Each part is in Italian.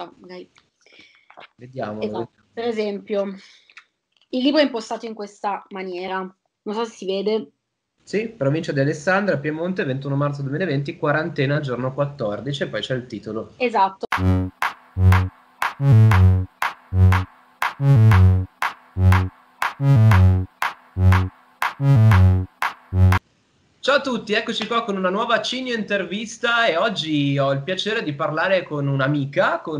risposta. Esatto, Magari. Vediamo. Esatto. Per esempio, il libro è impostato in questa maniera. Non so se si vede. Sì, provincia di Alessandra, Piemonte, 21 marzo 2020, quarantena, giorno 14, e poi c'è il titolo. Esatto. Ciao a tutti, eccoci qua con una nuova Cigno intervista e oggi ho il piacere di parlare con un'amica, con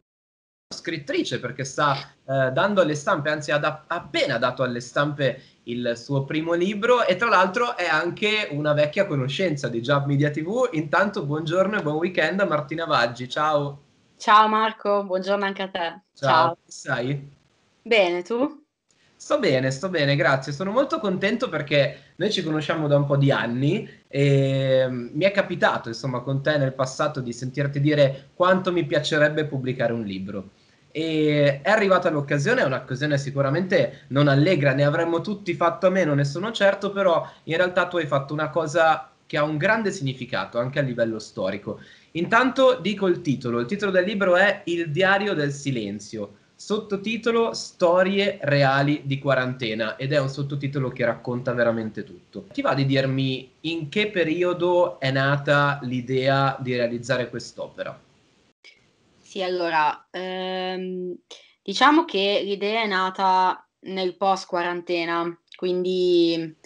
scrittrice perché sta eh, dando alle stampe, anzi ha da, appena dato alle stampe il suo primo libro e tra l'altro è anche una vecchia conoscenza di Jab Media TV. Intanto buongiorno e buon weekend a Martina Vaggi, ciao! Ciao Marco, buongiorno anche a te. Ciao, ciao. sai? Bene, tu? Sto bene, sto bene, grazie. Sono molto contento perché noi ci conosciamo da un po' di anni e mm, mi è capitato, insomma, con te nel passato di sentirti dire quanto mi piacerebbe pubblicare un libro. E è arrivata l'occasione, è un'occasione sicuramente non allegra, ne avremmo tutti fatto a meno, ne sono certo, però in realtà tu hai fatto una cosa che ha un grande significato anche a livello storico. Intanto dico il titolo, il titolo del libro è Il diario del silenzio, sottotitolo Storie reali di quarantena ed è un sottotitolo che racconta veramente tutto. Ti va di dirmi in che periodo è nata l'idea di realizzare quest'opera? Sì, allora, ehm, diciamo che l'idea è nata nel post quarantena, quindi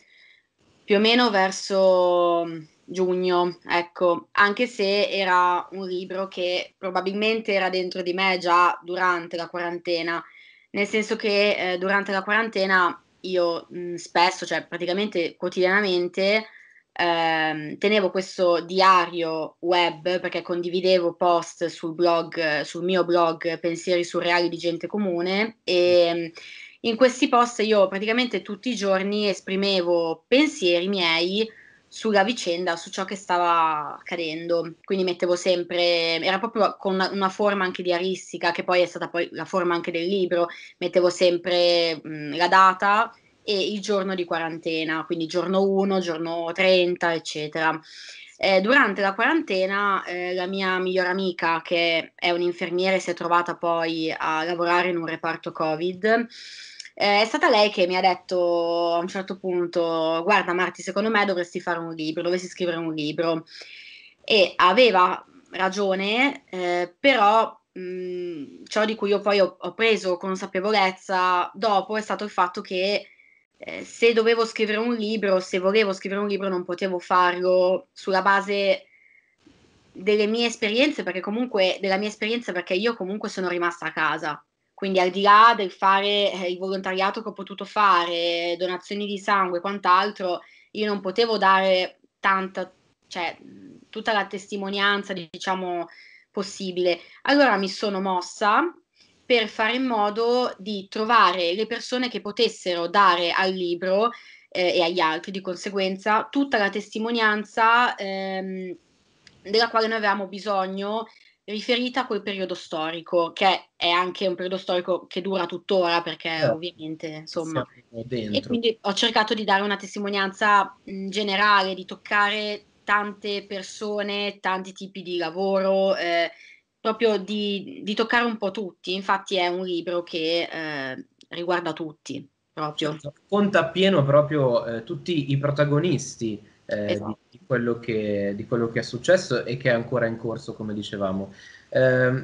più o meno verso giugno, ecco, anche se era un libro che probabilmente era dentro di me già durante la quarantena, nel senso che eh, durante la quarantena io mh, spesso, cioè praticamente quotidianamente, ehm, tenevo questo diario web perché condividevo post sul blog, sul mio blog Pensieri surreali di gente comune e ehm, in questi post io praticamente tutti i giorni esprimevo pensieri miei sulla vicenda, su ciò che stava accadendo. Quindi mettevo sempre, era proprio con una, una forma anche diaristica, che poi è stata poi la forma anche del libro, mettevo sempre mh, mhmm, la data, e il giorno di quarantena, quindi giorno 1, giorno 30, eccetera. Eh, durante la quarantena eh, la mia migliore amica, che è un'infermiere, si è trovata poi a lavorare in un reparto Covid. Eh, è stata lei che mi ha detto a un certo punto: Guarda, Marti, secondo me dovresti fare un libro, dovresti scrivere un libro. E aveva ragione, eh, però mh, mm, ciò di cui io poi ho, ho preso consapevolezza dopo è stato il fatto che eh, se dovevo scrivere un libro, se volevo scrivere un libro, non potevo farlo sulla base delle mie esperienze, perché comunque della mia esperienza, perché io comunque sono rimasta a casa. Quindi al di là del fare eh, il volontariato che ho potuto fare, donazioni di sangue e quant'altro, io non potevo dare tanta, cioè tutta la testimonianza, diciamo, possibile. Allora mi sono mossa per fare in modo di trovare le persone che potessero dare al libro eh, e agli altri di conseguenza tutta la testimonianza ehm, della quale noi avevamo bisogno riferita a quel periodo storico, che è anche un periodo storico che dura tuttora, perché eh, ovviamente, insomma... E quindi ho cercato di dare una testimonianza mh, generale, di toccare tante persone, tanti tipi di lavoro, eh, proprio di, di, toccare un po' tutti, infatti è un libro che eh, riguarda tutti proprio. Certo. Conta appieno proprio eh, tutti i protagonisti eh, esatto. di, di, quello che, di, quello che, è successo e che è ancora in corso, come dicevamo. Eh,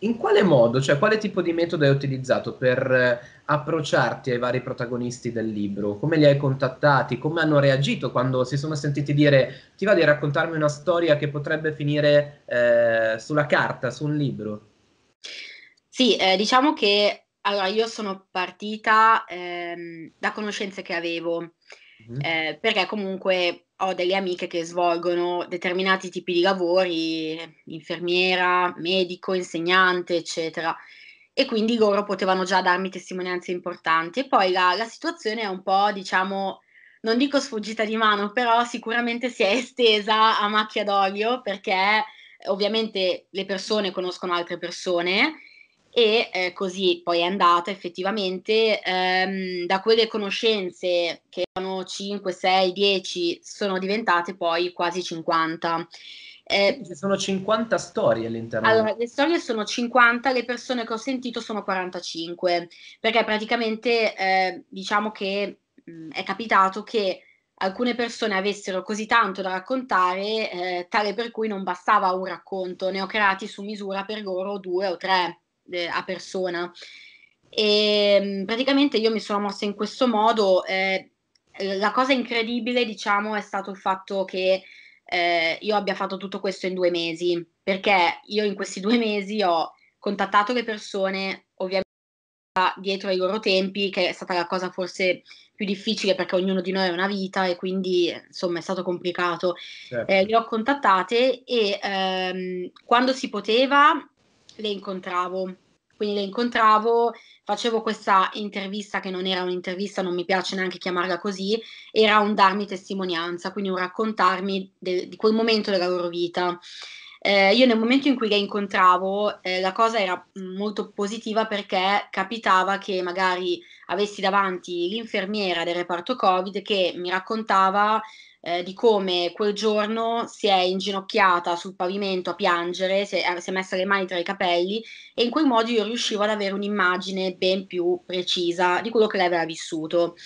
in quale modo, cioè quale tipo di metodo hai utilizzato per eh, approcciarti ai vari protagonisti del libro? Come li hai contattati? Come hanno reagito quando si sono sentiti dire ti va di raccontarmi una storia che potrebbe finire eh, sulla carta, su un libro? Sì, eh, diciamo che allora, io sono partita ehm, da conoscenze che avevo, mm-hmm. eh, perché comunque ho delle amiche che svolgono determinati tipi di lavori, infermiera, medico, insegnante, eccetera. E quindi loro potevano già darmi testimonianze importanti. E poi la, la situazione è un po', diciamo, non dico sfuggita di mano, però sicuramente si è estesa a macchia d'olio perché ovviamente le persone conoscono altre persone e eh, così poi è andata effettivamente, ehm, da quelle conoscenze che erano 5, 6, 10 sono diventate poi quasi 50. Eh, Ci sono 50 storie all'interno. Allora, le storie sono 50, le persone che ho sentito sono 45, perché praticamente eh, diciamo che mh, mm, è capitato che alcune persone avessero così tanto da raccontare, eh, tale per cui non bastava un racconto, ne ho creati su misura per loro due o tre eh, a persona. E ehm, praticamente io mi sono mossa in questo modo. Eh, la cosa incredibile, diciamo, è stato il fatto che eh, io abbia fatto tutto questo in due mesi, perché io in questi due mesi ho contattato le persone, ovviamente dietro ai loro tempi, che è stata la cosa forse più difficile perché ognuno di noi ha una vita e quindi insomma è stato complicato. Certo. Eh, le ho contattate e ehm, quando si poteva le incontravo quindi le incontravo, facevo questa intervista che non era un'intervista, non mi piace neanche chiamarla così, era un darmi testimonianza, quindi un raccontarmi de- di quel momento della loro vita. Eh, io nel momento in cui le incontravo eh, la cosa era molto positiva perché capitava che magari avessi davanti l'infermiera del reparto Covid che mi raccontava eh, di come quel giorno si è inginocchiata sul pavimento a piangere, si è, si è, messa le mani tra i capelli e in quel modo io riuscivo ad avere un'immagine ben più precisa di quello che lei aveva vissuto.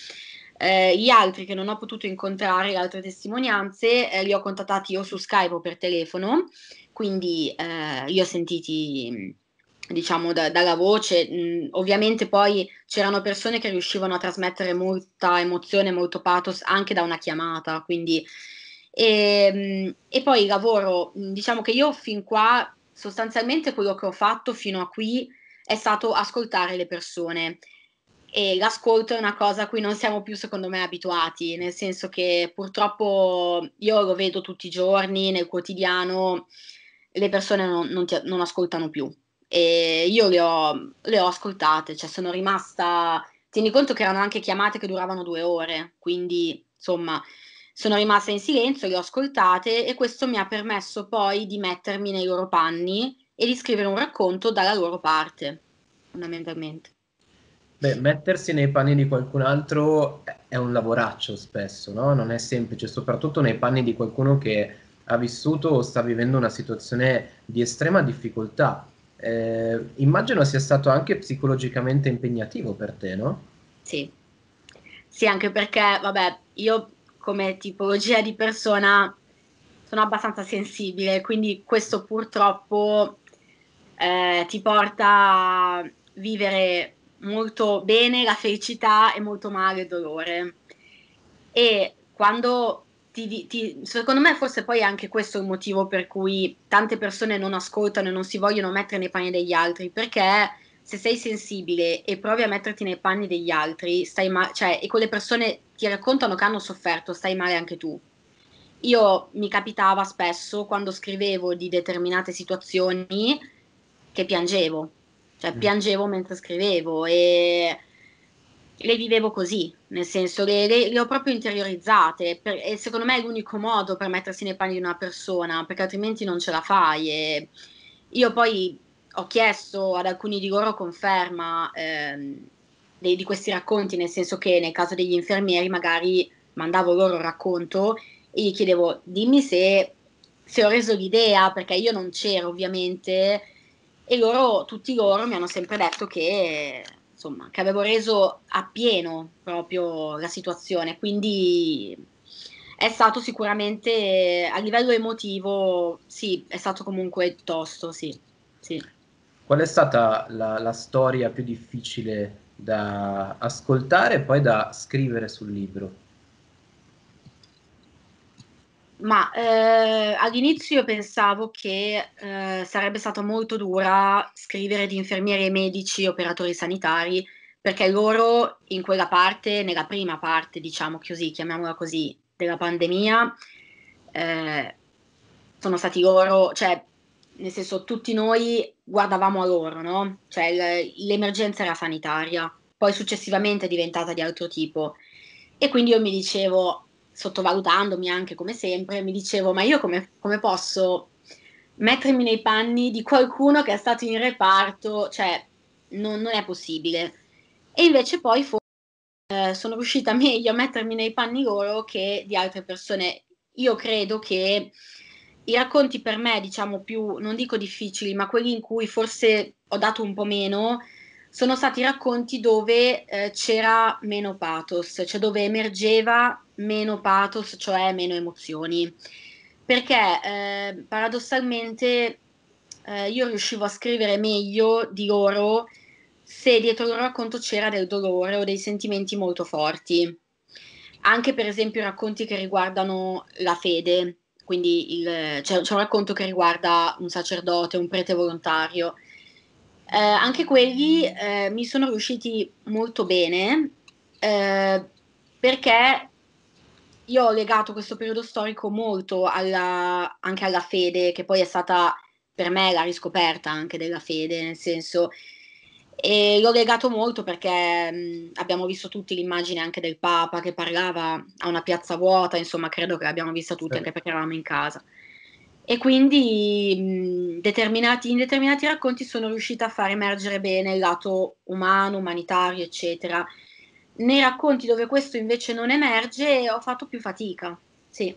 Eh, gli altri che non ho potuto incontrare, le altre testimonianze, eh, li ho contattati io su Skype o per telefono, quindi eh, li ho sentiti diciamo da, dalla voce, mh, ovviamente poi c'erano persone che riuscivano a trasmettere molta emozione, molto pathos anche da una chiamata, quindi e, ehm, e, poi il lavoro, diciamo che io fin qua sostanzialmente quello che ho fatto fino a qui è stato ascoltare le persone e l'ascolto è una cosa a cui non siamo più secondo me abituati, nel senso che purtroppo io lo vedo tutti i giorni nel quotidiano, le persone non, non, ti, non ascoltano più e io le ho, le ho ascoltate, cioè sono rimasta, tieni conto che erano anche chiamate che duravano due ore, quindi insomma sono rimasta in silenzio, le ho ascoltate e questo mi ha permesso poi di mettermi nei loro panni e di scrivere un racconto dalla loro parte, fondamentalmente. Beh, mettersi nei panni di qualcun altro è un lavoraccio spesso, no? Non è semplice, soprattutto nei panni di qualcuno che ha vissuto o sta vivendo una situazione di estrema difficoltà, eh, immagino sia stato anche psicologicamente impegnativo per te, no? Sì, sì, anche perché, vabbè, io come tipologia di persona sono abbastanza sensibile, quindi questo purtroppo eh, ti porta a vivere molto bene la felicità e molto male il dolore. E quando ti, ti, secondo me forse poi è anche questo il motivo per cui tante persone non ascoltano e non si vogliono mettere nei panni degli altri, perché se sei sensibile e provi a metterti nei panni degli altri, stai male, cioè, e quelle persone ti raccontano che hanno sofferto, stai male anche tu. Io mi capitava spesso quando scrivevo di determinate situazioni che piangevo, cioè mm. piangevo mentre scrivevo e le vivevo così, nel senso le, le, le ho proprio interiorizzate per, e secondo me è l'unico modo per mettersi nei panni di una persona, perché altrimenti non ce la fai. E io poi ho chiesto ad alcuni di loro conferma ehm, dei, di questi racconti, nel senso che nel caso degli infermieri magari mandavo loro un racconto e gli chiedevo dimmi se, se ho reso l'idea, perché io non c'ero ovviamente, e loro, tutti loro mi hanno sempre detto che insomma, che avevo reso appieno proprio la situazione, quindi è stato sicuramente a livello emotivo, sì, è stato comunque tosto, sì. sì. Qual è stata la, la storia più difficile da ascoltare e poi da scrivere sul libro? Ma eh, all'inizio io pensavo che eh, sarebbe stato molto dura scrivere di infermieri e medici, operatori sanitari, perché loro in quella parte, nella prima parte, diciamo così, chiamiamola così, della pandemia, eh, sono stati loro, cioè, nel senso, tutti noi guardavamo a loro, no? Cioè, l'emergenza era sanitaria, poi successivamente è diventata di altro tipo. E quindi io mi dicevo, sottovalutandomi anche come sempre, mi dicevo, ma io come, come posso mettermi nei panni di qualcuno che è stato in reparto? Cioè, non, non è possibile. E invece poi forse eh, sono riuscita meglio a mettermi nei panni loro che di altre persone. Io credo che i racconti per me, diciamo più, non dico difficili, ma quelli in cui forse ho dato un po' meno, sono stati racconti dove eh, c'era meno pathos, cioè dove emergeva meno pathos, cioè meno emozioni. Perché eh, paradossalmente eh, io riuscivo a scrivere meglio di loro se dietro il racconto c'era del dolore o dei sentimenti molto forti. Anche per esempio racconti che riguardano la fede, quindi il, c'è, c'è, un racconto che riguarda un sacerdote, un prete volontario. Eh, anche quelli eh, mi sono riusciti molto bene eh, perché io ho legato questo periodo storico molto alla, anche alla fede, che poi è stata per me la riscoperta anche della fede, nel senso, e l'ho legato molto perché mh, mm, abbiamo visto tutti l'immagine anche del Papa che parlava a una piazza vuota, insomma, credo che l'abbiamo vista tutti sì. anche perché eravamo in casa. E quindi mh, mm, determinati, in determinati racconti sono riuscita a far emergere bene il lato umano, umanitario, eccetera, nei racconti dove questo invece non emerge ho fatto più fatica. Sì.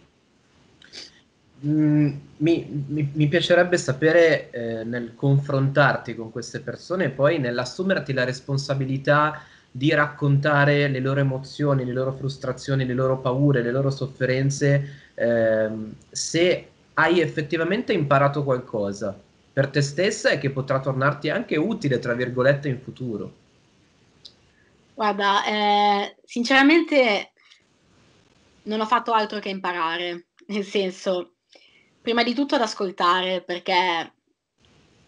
Mm, mi, mi, mi, piacerebbe sapere eh, nel confrontarti con queste persone e poi nell'assumerti la responsabilità di raccontare le loro emozioni, le loro frustrazioni, le loro paure, le loro sofferenze, ehm, se hai effettivamente imparato qualcosa per te stessa e che potrà tornarti anche utile, tra virgolette, in futuro. Guarda, eh, sinceramente non ho fatto altro che imparare, nel senso, prima di tutto ad ascoltare, perché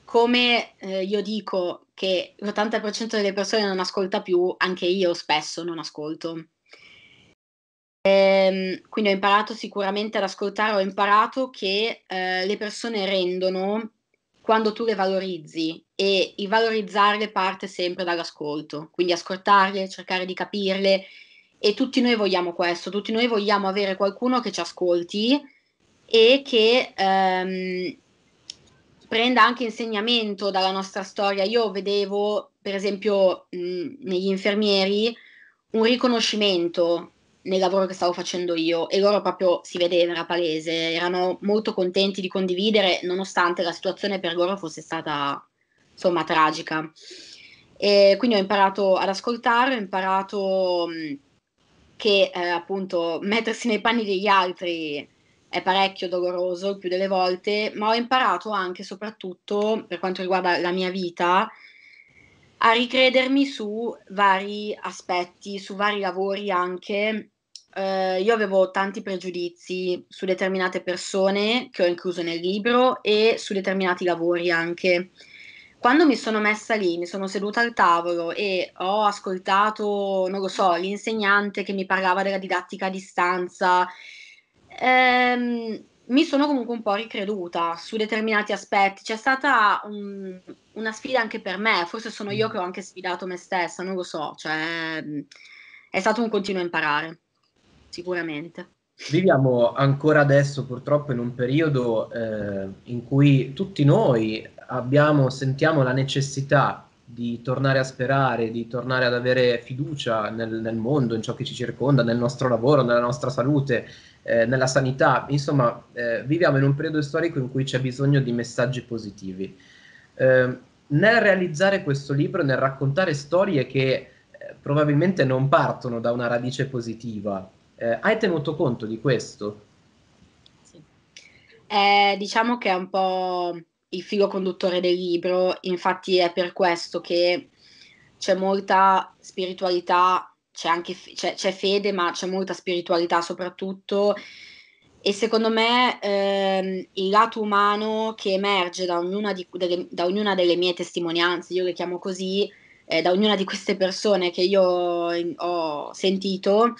come eh, io dico che l'80% delle persone non ascolta più, anche io spesso non ascolto. Ehm, quindi ho imparato sicuramente ad ascoltare, ho imparato che eh, le persone rendono quando tu le valorizzi e il valorizzarle parte sempre dall'ascolto, quindi ascoltarle, cercare di capirle e tutti noi vogliamo questo, tutti noi vogliamo avere qualcuno che ci ascolti e che ehm, prenda anche insegnamento dalla nostra storia. Io vedevo, per esempio, mh, negli infermieri un riconoscimento nel lavoro che stavo facendo io e loro proprio si vedeva, era palese, erano molto contenti di condividere nonostante la situazione per loro fosse stata insomma tragica. E quindi ho imparato ad ascoltare, ho imparato mm, che eh, appunto mettersi nei panni degli altri è parecchio doloroso il più delle volte, ma ho imparato anche e soprattutto per quanto riguarda la mia vita a ricredermi su vari aspetti, su vari lavori anche. Eh, io avevo tanti pregiudizi su determinate persone che ho incluso nel libro e su determinati lavori anche. Quando mi sono messa lì, mi sono seduta al tavolo e ho ascoltato, non lo so, l'insegnante che mi parlava della didattica a distanza, ehm, mi sono comunque un po' ricreduta su determinati aspetti. C'è stata un, una sfida anche per me, forse sono io mm. che ho anche sfidato me stessa, non lo so, cioè, mm, è stato un continuo imparare, sicuramente. Viviamo ancora adesso purtroppo in un periodo eh, in cui tutti noi abbiamo, sentiamo la necessità di tornare a sperare, di tornare ad avere fiducia nel, nel mondo, in ciò che ci circonda, nel nostro lavoro, nella nostra salute, eh, nella sanità. Insomma, eh, viviamo in un periodo storico in cui c'è bisogno di messaggi positivi. Eh, nel realizzare questo libro, nel raccontare storie che eh, probabilmente non partono da una radice positiva. Eh, hai tenuto conto di questo? Sì. Eh, diciamo che è un po' il filo conduttore del libro, infatti è per questo che c'è molta spiritualità, c'è anche c'è, c'è fede, ma c'è molta spiritualità soprattutto e secondo me ehm, il lato umano che emerge da ognuna, di, delle, da ognuna, delle, mie testimonianze, io le chiamo così, eh, da ognuna di queste persone che io ho sentito,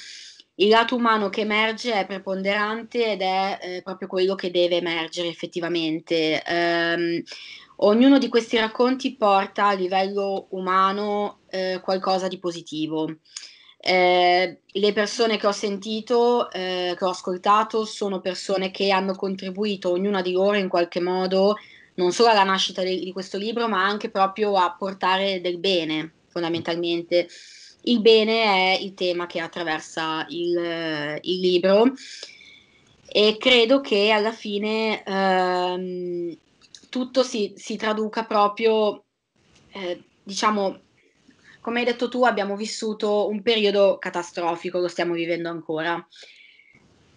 il lato umano che emerge è preponderante ed è eh, proprio quello che deve emergere effettivamente. Um, ognuno di questi racconti porta a livello umano eh, qualcosa di positivo. Eh, le persone che ho sentito, eh, che ho ascoltato, sono persone che hanno contribuito, ognuna di loro in qualche modo, non solo alla nascita di, di questo libro, ma anche proprio a portare del bene, fondamentalmente. Il bene è il tema che attraversa il, il libro e credo che alla fine ehm, tutto si, si, traduca proprio, eh, diciamo, come hai detto tu, abbiamo vissuto un periodo catastrofico, lo stiamo vivendo ancora.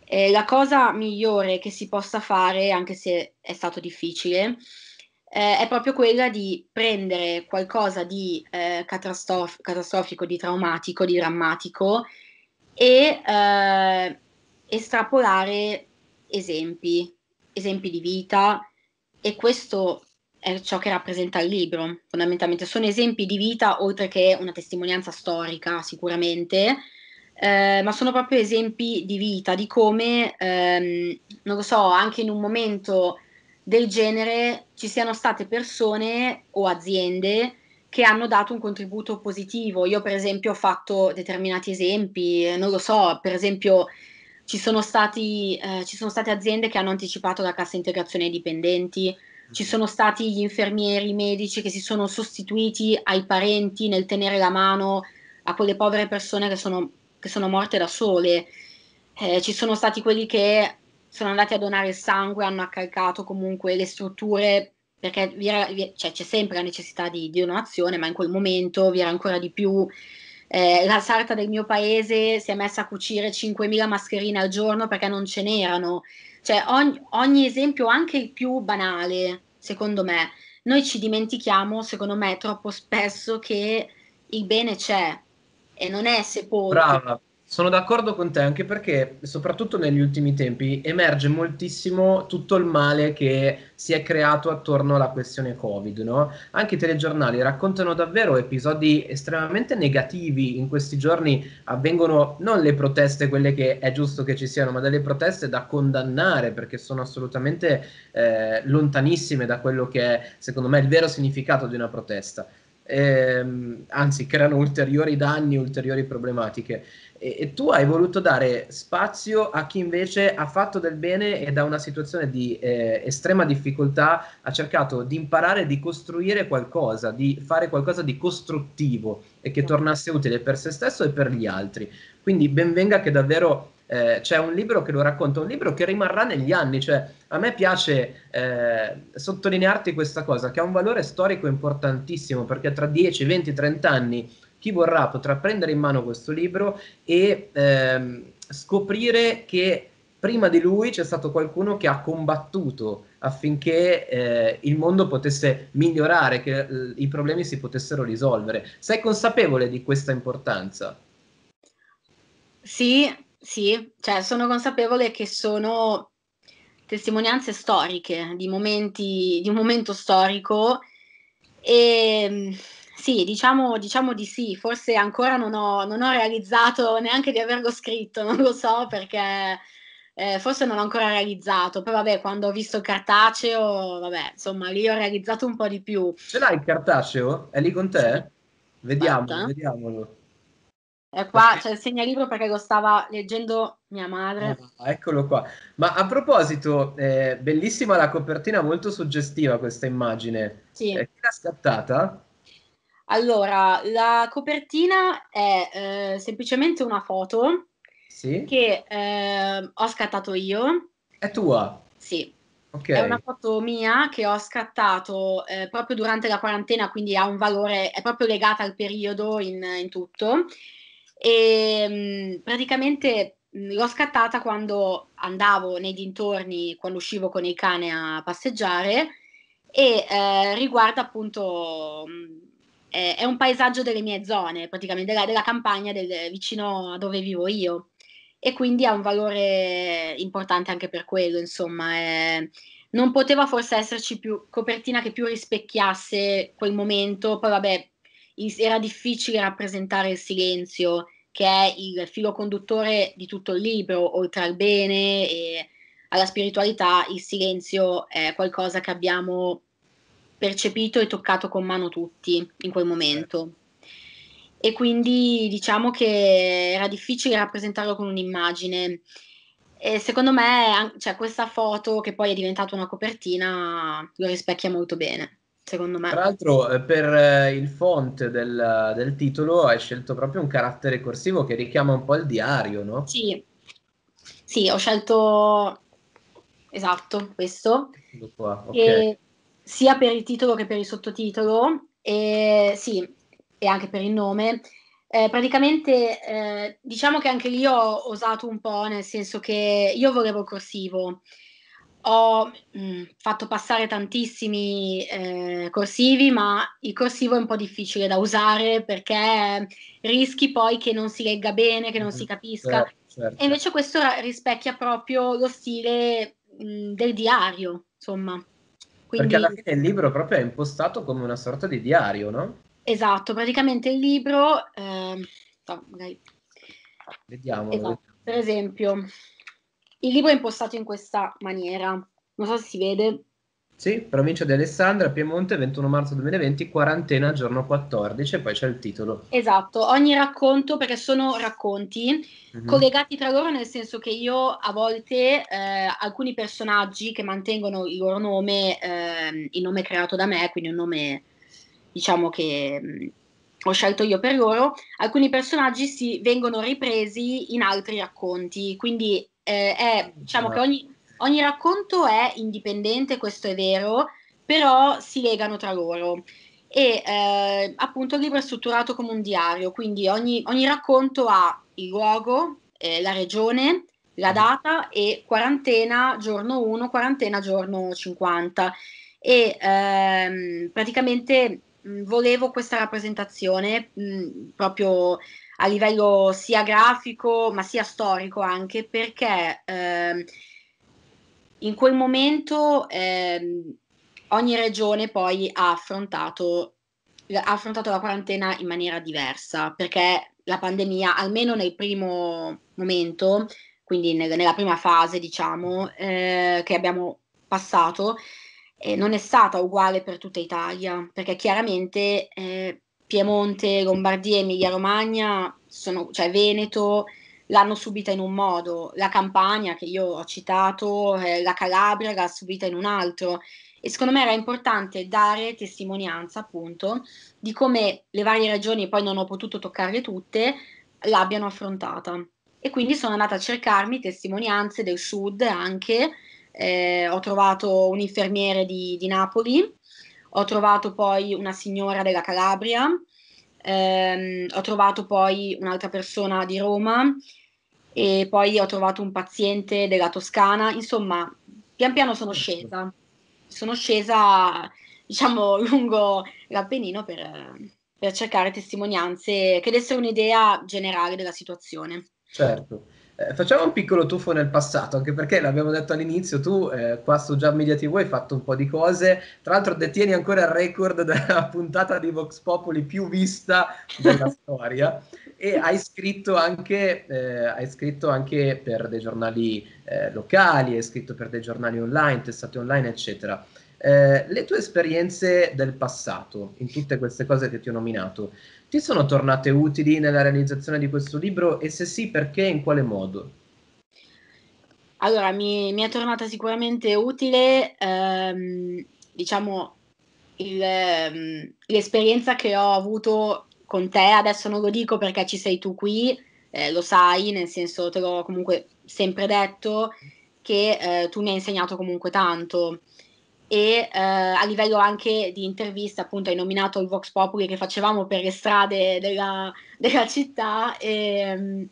Eh, la cosa migliore che si possa fare, anche se è stato difficile, eh, è proprio quella di prendere qualcosa di eh, catastrof- catastrofico, di traumatico, di drammatico e eh, estrapolare esempi, esempi di vita e questo è ciò che rappresenta il libro, fondamentalmente. Sono esempi di vita, oltre che una testimonianza storica, sicuramente, eh, ma sono proprio esempi di vita, di come, ehm, non lo so, anche in un momento del genere ci siano state persone o aziende che hanno dato un contributo positivo. Io, per esempio, ho fatto determinati esempi, non lo so, per esempio. Ci sono, stati, eh, ci sono state aziende che hanno anticipato la cassa integrazione ai dipendenti, ci sono stati gli infermieri, i medici che si sono sostituiti ai parenti nel tenere la mano a quelle povere persone che sono, che sono morte da sole, eh, ci sono stati quelli che sono andati a donare il sangue, hanno accalcato comunque le strutture perché vi era, vi, cioè, c'è sempre la necessità di, di, donazione, ma in quel momento vi era ancora di più. Eh, la sarta del mio paese si è messa a cucire 5.000 mascherine al giorno perché non ce n'erano. Cioè, ogni, ogni esempio, anche il più banale, secondo me, noi ci dimentichiamo, secondo me, troppo spesso che il bene c'è e non è sepolto. Brava, sono d'accordo con te anche perché, soprattutto negli ultimi tempi, emerge moltissimo tutto il male che si è creato attorno alla questione Covid. No? Anche i telegiornali raccontano davvero episodi estremamente negativi. In questi giorni avvengono non le proteste, quelle che è giusto che ci siano, ma delle proteste da condannare perché sono assolutamente eh, lontanissime da quello che è, secondo me, il vero significato di una protesta ehm, anzi creano ulteriori danni, ulteriori problematiche. E, e, tu hai voluto dare spazio a chi invece ha fatto del bene e da una situazione di eh, estrema difficoltà ha cercato di imparare, di costruire qualcosa, di fare qualcosa di costruttivo e che tornasse utile per se stesso e per gli altri. Quindi benvenga che davvero eh, c'è un libro che lo racconta, un libro che rimarrà negli anni, cioè a me piace eh, sottolinearti questa cosa, che ha un valore storico importantissimo, perché tra 10, 20, 30 anni chi vorrà potrà prendere in mano questo libro e ehm, scoprire che prima di lui c'è stato qualcuno che ha combattuto affinché eh, il mondo potesse migliorare, che eh, i problemi si potessero risolvere. Sei consapevole di questa importanza? Sì, sì, cioè sono consapevole che sono testimonianze storiche di, momenti, di un momento storico e ehm, sì, diciamo, diciamo di sì, forse ancora non ho, non ho, realizzato neanche di averlo scritto, non lo so perché eh, forse non l'ho ancora realizzato, poi vabbè quando ho visto il cartaceo, vabbè insomma lì ho realizzato un po' di più. Ce l'hai il cartaceo? È lì con te? Sì. Vediamo, Guarda. vediamolo. E qua c'è cioè, il segnalibro perché lo stava leggendo mia madre. Ah, eccolo qua. Ma a proposito, eh, bellissima la copertina, molto suggestiva questa immagine. Sì. Eh, chi l'ha scattata? Allora, la copertina è eh, semplicemente una foto sì? che ehm, ho scattato io. È tua? Sì. Okay. È una foto mia che ho scattato eh, proprio durante la quarantena, quindi ha un valore, è proprio legata al periodo in, in tutto e ehm, praticamente mhmm, l'ho scattata quando andavo nei dintorni, quando uscivo con il cane a passeggiare e eh, riguarda appunto... Mh, mhmm, è un paesaggio delle mie zone, praticamente della, della campagna del, vicino a dove vivo io e quindi ha un valore importante anche per quello, insomma, è... non poteva forse esserci più copertina che più rispecchiasse quel momento, poi vabbè, era difficile rappresentare il silenzio che è il filo conduttore di tutto il libro, oltre al bene e alla spiritualità, il silenzio è qualcosa che abbiamo percepito e toccato con mano tutti in quel momento. E quindi diciamo che era difficile rappresentarlo con un'immagine. E secondo me cioè, questa foto, che poi è diventata una copertina, lo rispecchia molto bene secondo me. Tra l'altro, eh, per eh, il font del, del, titolo hai scelto proprio un carattere corsivo che richiama un po' il diario, no? Sì, sì ho scelto esatto questo. Qua, okay. sia per il titolo che per il sottotitolo, e sì, e anche per il nome. Eh, praticamente eh, diciamo che anche lì ho osato un po', nel senso che io volevo corsivo, ho mh, mm, fatto passare tantissimi eh, corsivi, ma il corsivo è un po' difficile da usare perché rischi poi che non si legga bene, che non si mm-hmm. capisca. Certo, certo. E invece questo rispecchia proprio lo stile mh, mm, del diario, insomma. Quindi... Perché alla fine il libro proprio è impostato come una sorta di diario, no? Esatto, praticamente il libro... Eh... No, magari... Vediamo. Esatto. Per esempio, il libro è impostato in questa maniera, non so se si vede. Sì, provincia di Alessandra, Piemonte, 21 marzo 2020, quarantena, giorno 14, e poi c'è il titolo. Esatto, ogni racconto, perché sono racconti mm-hmm. collegati tra loro, nel senso che io a volte eh, alcuni personaggi che mantengono il loro nome, eh, il nome creato da me, quindi un nome diciamo che mh, mm, ho scelto io per loro, alcuni personaggi si vengono ripresi in altri racconti, quindi eh, è, eh, diciamo che ogni, ogni racconto è indipendente, questo è vero, però si legano tra loro e eh, appunto il libro è strutturato come un diario, quindi ogni, ogni racconto ha il luogo, eh, la regione, la mm-hmm. data e quarantena giorno 1, quarantena giorno 50 e ehm, praticamente mh, volevo questa rappresentazione mh, proprio a livello sia grafico ma sia storico anche perché eh, in quel momento eh, ogni regione poi ha affrontato, ha affrontato la quarantena in maniera diversa perché la pandemia almeno nel primo momento quindi nel, nella prima fase diciamo eh, che abbiamo passato eh, non è stata uguale per tutta Italia, perché chiaramente eh, Piemonte, Lombardia, Emilia Romagna, cioè Veneto, l'hanno subita in un modo, la Campania che io ho citato, eh, la Calabria l'ha subita in un altro. E secondo me era importante dare testimonianza appunto di come le varie regioni, poi non ho potuto toccarle tutte, l'abbiano affrontata. E quindi sono andata a cercarmi testimonianze del sud anche, eh, ho trovato un infermiere di, di Napoli ho trovato poi una signora della Calabria, ehm, ho trovato poi un'altra persona di Roma e poi ho trovato un paziente della Toscana. Insomma, pian piano sono certo. scesa. Sono scesa, diciamo, lungo l'Appennino per, per cercare testimonianze che dessero un'idea generale della situazione. Certo. Eh, facciamo un piccolo tuffo nel passato, anche perché l'abbiamo detto all'inizio, tu eh, qua su Jam Media TV hai fatto un po' di cose, tra l'altro detieni ancora il record della puntata di Vox Popoli più vista della storia e hai scritto anche, eh, hai scritto anche per dei giornali eh, locali, hai scritto per dei giornali online, testate online, eccetera. Eh, le tue esperienze del passato, in tutte queste cose che ti ho nominato, ti sono tornate utili nella realizzazione di questo libro e se sì perché e in quale modo? Allora, mi, mi è tornata sicuramente utile, ehm, diciamo, il, ehm, l'esperienza che ho avuto con te, adesso non lo dico perché ci sei tu qui, eh, lo sai, nel senso te l'ho comunque sempre detto, che eh, tu mi hai insegnato comunque tanto e eh, a livello anche di interviste, appunto, hai nominato il Vox Populi che facevamo per le strade della, della città e, ehm,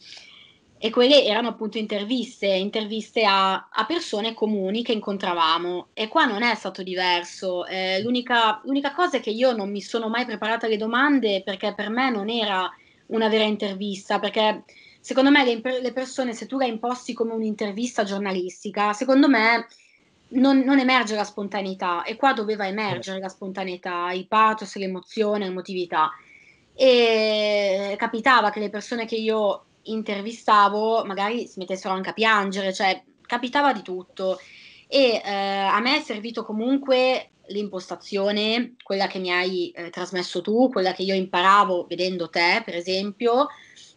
e, quelle erano appunto interviste, interviste a, a, persone comuni che incontravamo e qua non è stato diverso. Eh, l'unica, l'unica cosa è che io non mi sono mai preparata alle domande perché per me non era una vera intervista, perché secondo me le, le, persone, se tu le imposti come un'intervista giornalistica, secondo me non, non, emerge la spontaneità e qua doveva emergere la spontaneità, il pathos, l'emozione, l'emotività. E capitava che le persone che io intervistavo magari si mettessero anche a piangere, cioè capitava di tutto. E eh, a me è servito comunque l'impostazione, quella che mi hai eh, trasmesso tu, quella che io imparavo vedendo te, per esempio,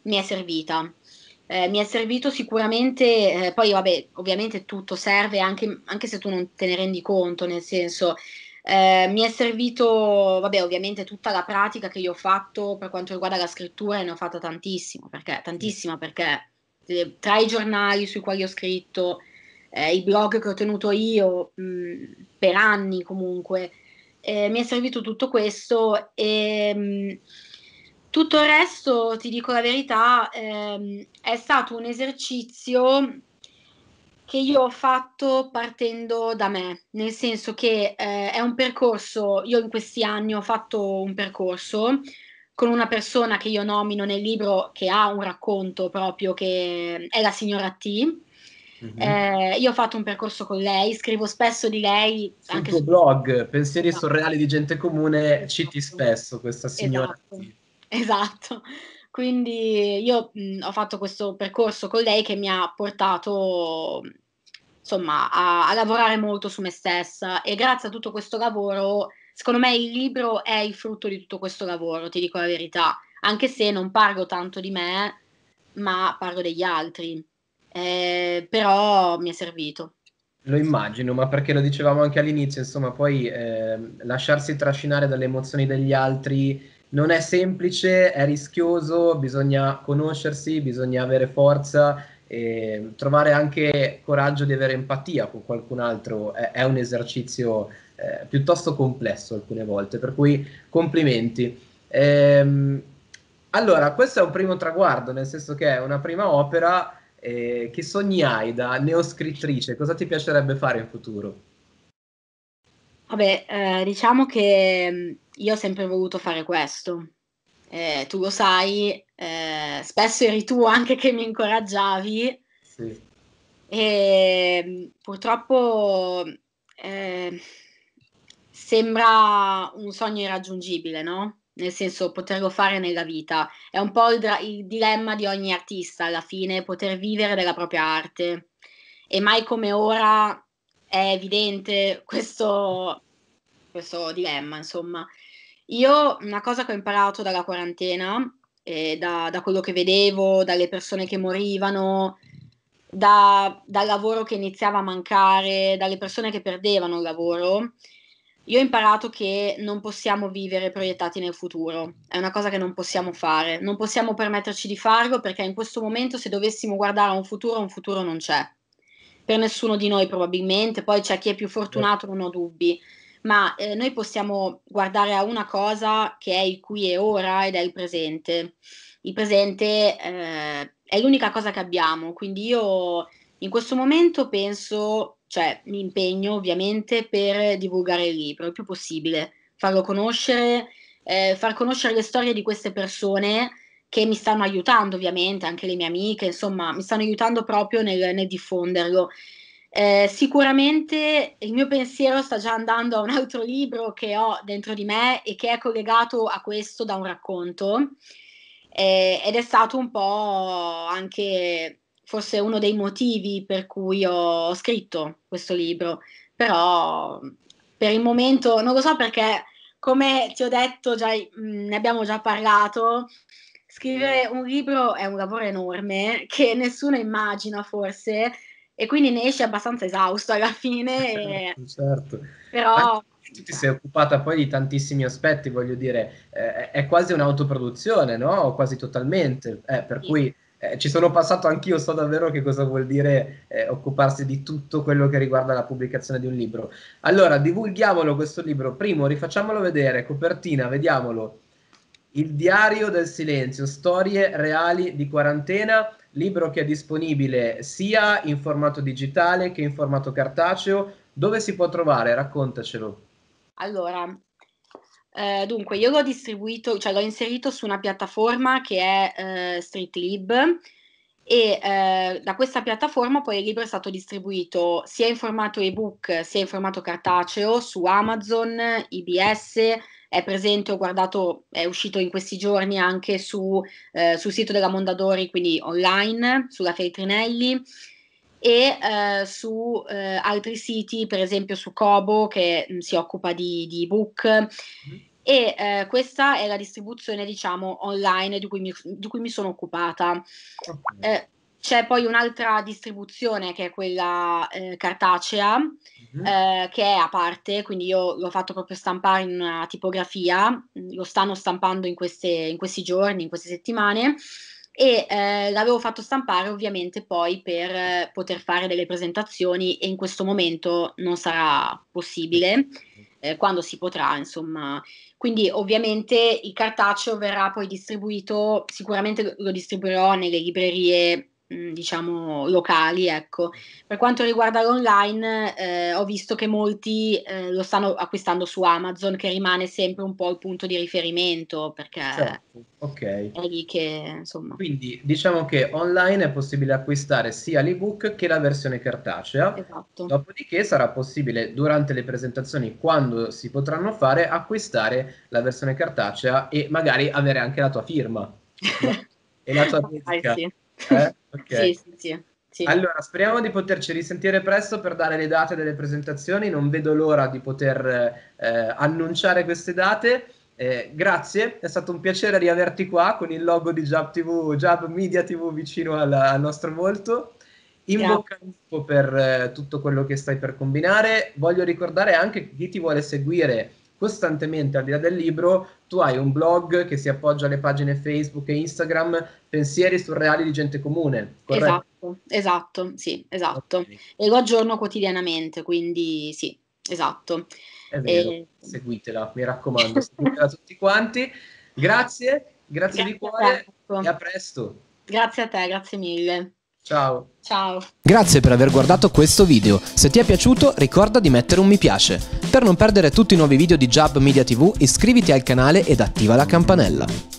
mi è servita eh, mi è servito sicuramente, eh, poi vabbè, ovviamente tutto serve anche, anche, se tu non te ne rendi conto, nel senso eh, mi è servito, vabbè, ovviamente tutta la pratica che io ho fatto per quanto riguarda la scrittura e ne ho fatta tantissimo, perché, tantissima perché eh, tra i giornali sui quali ho scritto, eh, i blog che ho tenuto io mh, per anni comunque, eh, mi è servito tutto questo e... Mh, tutto il resto, ti dico la verità, ehm, è stato un esercizio che io ho fatto partendo da me, nel senso che eh, è un percorso, io in questi anni ho fatto un percorso con una persona che io nomino nel libro che ha un racconto proprio, che è la signora T. Mm-hmm. Eh, io ho fatto un percorso con lei, scrivo spesso di lei. Sul anche tuo su... blog, Pensieri esatto. Sorreali di Gente Comune, esatto. citi spesso questa signora esatto. T esatto. Quindi io mh, mhmm, ho fatto questo percorso con lei che mi ha portato insomma a, a, lavorare molto su me stessa e grazie a tutto questo lavoro, secondo me il libro è il frutto di tutto questo lavoro, ti dico la verità, anche se non parlo tanto di me, ma parlo degli altri. Eh, però mi è servito. Lo immagino, ma perché lo dicevamo anche all'inizio, insomma, poi eh, lasciarsi trascinare dalle emozioni degli altri non è semplice, è rischioso, bisogna conoscersi, bisogna avere forza e trovare anche coraggio di avere empatia con qualcun altro è, è un esercizio eh, piuttosto complesso alcune volte, per cui complimenti. Ehm, allora, questo è un primo traguardo, nel senso che è una prima opera. Eh, che sogni hai da neoscrittrice? Cosa ti piacerebbe fare in futuro? Vabbè, eh, diciamo che mm, io ho sempre voluto fare questo. Eh, tu lo sai, eh, spesso eri tu anche che mi incoraggiavi. Sì. E ehm, purtroppo eh, sembra un sogno irraggiungibile, no? Nel senso poterlo fare nella vita. È un po' il, dra- il dilemma di ogni artista alla fine, poter vivere della propria arte. E mai come ora è evidente questo, questo dilemma, insomma. Io una cosa che ho imparato dalla quarantena, eh, da, da, quello che vedevo, dalle persone che morivano, da, dal lavoro che iniziava a mancare, dalle persone che perdevano il lavoro, io ho imparato che non possiamo vivere proiettati nel futuro, è una cosa che non possiamo fare, non possiamo permetterci di farlo perché in questo momento se dovessimo guardare a un futuro, un futuro non c'è. Per nessuno di noi probabilmente, poi c'è chi è più fortunato, non ho dubbi, ma eh, noi possiamo guardare a una cosa che è il qui e ora ed è il presente. Il presente eh, è l'unica cosa che abbiamo, quindi io in questo momento penso, cioè mi impegno ovviamente per divulgare il libro il più possibile, farlo conoscere, eh, far conoscere le storie di queste persone che mi stanno aiutando ovviamente, anche le mie amiche, insomma mi stanno aiutando proprio nel, nel diffonderlo. Eh, sicuramente il mio pensiero sta già andando a un altro libro che ho dentro di me e che è collegato a questo da un racconto eh, ed è stato un po' anche forse uno dei motivi per cui ho scritto questo libro, però per il momento non lo so perché come ti ho detto, già, mh, mm, ne abbiamo già parlato, scrivere un libro è un lavoro enorme che nessuno immagina forse e quindi ne esce abbastanza esausto alla fine. E... Certo. Però... Tu ti sei occupata poi di tantissimi aspetti, voglio dire, eh, è quasi un'autoproduzione, no? Quasi totalmente, eh, per sì. cui eh, ci sono passato anch'io, so davvero che cosa vuol dire eh, occuparsi di tutto quello che riguarda la pubblicazione di un libro. Allora, divulghiamolo questo libro, primo rifacciamolo vedere, copertina, vediamolo. Il diario del silenzio, storie reali di quarantena, libro che è disponibile sia in formato digitale che in formato cartaceo. Dove si può trovare? Raccontacelo. Allora, eh, dunque, io l'ho distribuito, cioè l'ho inserito su una piattaforma che è eh, StreetLib e eh, da questa piattaforma poi il libro è stato distribuito sia in formato ebook sia in formato cartaceo su Amazon, IBS, è presente, ho guardato, è uscito in questi giorni anche su, eh, sul sito della Mondadori, quindi online, sulla Feltrinelli e eh, su eh, altri siti, per esempio su Kobo che mh, mm, si occupa di, di ebook. Mm. E eh, questa è la distribuzione, diciamo, online di cui mi, di cui mi sono occupata. Okay. Eh, c'è poi un'altra distribuzione che è quella eh, cartacea, mm-hmm. eh, che è a parte, quindi io l'ho fatto proprio stampare in una tipografia, mm, lo stanno stampando in, queste, in questi giorni, in queste settimane, e eh, l'avevo fatto stampare ovviamente poi per eh, poter fare delle presentazioni e in questo momento non sarà possibile, eh, quando si potrà, insomma. Quindi ovviamente il cartaceo verrà poi distribuito, sicuramente lo distribuirò nelle librerie diciamo locali ecco per quanto riguarda l'online eh, ho visto che molti eh, lo stanno acquistando su Amazon che rimane sempre un po' il punto di riferimento perché certo. okay. è lì che insomma quindi diciamo che online è possibile acquistare sia l'ebook che la versione cartacea esatto. dopodiché sarà possibile durante le presentazioni quando si potranno fare acquistare la versione cartacea e magari avere anche la tua firma e la tua dedica ah, sì. Eh? Okay. sì, sì, sì. Sì. Allora, speriamo di poterci risentire presto per dare le date delle presentazioni. Non vedo l'ora di poter eh, annunciare queste date. Eh, grazie, è stato un piacere riaverti qua con il logo di Jab, TV, Jab Media TV vicino alla, al nostro volto. In grazie. bocca al lupo per eh, tutto quello che stai per combinare. Voglio ricordare anche chi ti vuole seguire costantemente al di là del libro tu hai un blog che si appoggia alle pagine Facebook e Instagram, pensieri surreali di gente comune, corretto? Esatto, esatto, sì, esatto. Okay. E lo aggiorno quotidianamente, quindi sì, esatto. È vero, e... seguitela, mi raccomando, seguitela tutti quanti. Grazie, grazie, grazie di cuore a ecco. e a presto. Grazie a te, grazie mille. Ciao. Ciao. Grazie per aver guardato questo video. Se ti è piaciuto ricorda di mettere un mi piace. Per non perdere tutti i nuovi video di Jab Media TV iscriviti al canale ed attiva la campanella.